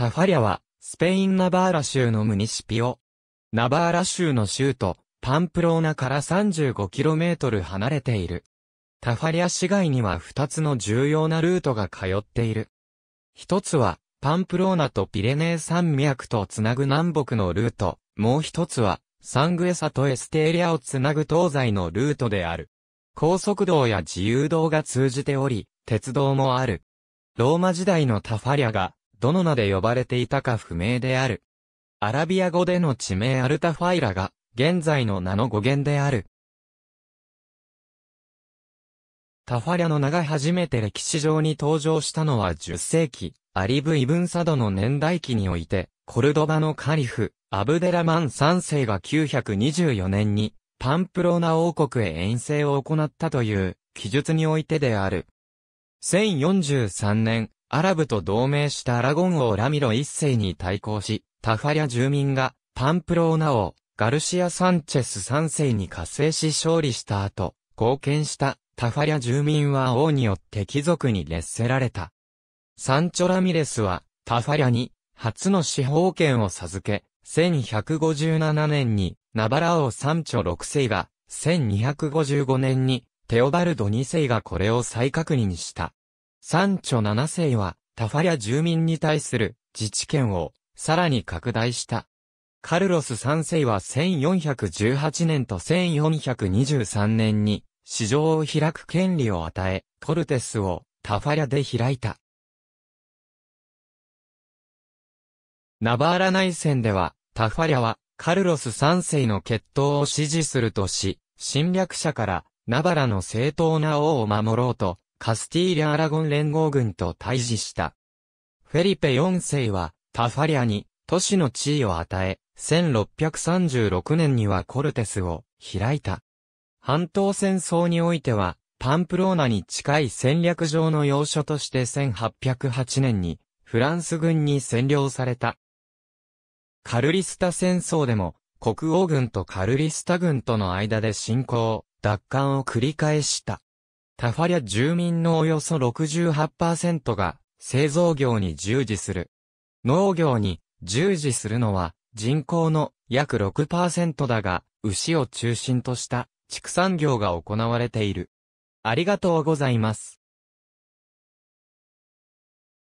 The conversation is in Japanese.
タファリャは、スペイン・ナバーラ州のムニシピオ。ナバーラ州の州都、パンプローナから 35km 離れている。タファリャ市街には2つの重要なルートが通っている。一つは、パンプローナとピレネー山脈とつなぐ南北のルート、もう一つは、サングエサとエステーリアをつなぐ東西のルートである。高速道や自由道が通じており、鉄道もある。ローマ時代のタファリャが、どの名で呼ばれていたか不明である。アラビア語での地名アルタファイラが、現在の名の語源である。タファリャの名が初めて歴史上に登場したのは10世紀、アリブ・イブンサドの年代記において、コルドバのカリフ、アブデラマン3世が924年に、パンプローナ王国へ遠征を行ったという記述においてである。1043年、アラブと同盟したアラゴン王ラミロ一世に対抗し、タファリャ住民がパンプローナ王、ガルシア・サンチェス三世に加勢し勝利した後、貢献したタファリャ住民は王によって貴族に劣せられた。サンチョラミレスはタファリャに初の司法権を授け、1157年にナバラ王サンチョ6世が、1255年にテオバルド2世がこれを再確認した。三著七世は、タファリア住民に対する自治権をさらに拡大した。カルロス三世は1418年と1423年に市場を開く権利を与え、コルテスをタファリャで開いた。ナバーラ内戦では、タファリャはカルロス三世の決闘を支持するとし、侵略者からナバラの正当な王を守ろうと、カスティーリャ・アラゴン連合軍と対峙した。フェリペ4世は、タファリアに、都市の地位を与え、1636年にはコルテスを開いた。半島戦争においては、パンプローナに近い戦略上の要所として1808年に、フランス軍に占領された。カルリスタ戦争でも、国王軍とカルリスタ軍との間で侵攻、奪還を繰り返した。タファリャ住民のおよそ68%が製造業に従事する。農業に従事するのは人口の約6%だが、牛を中心とした畜産業が行われている。ありがとうございます。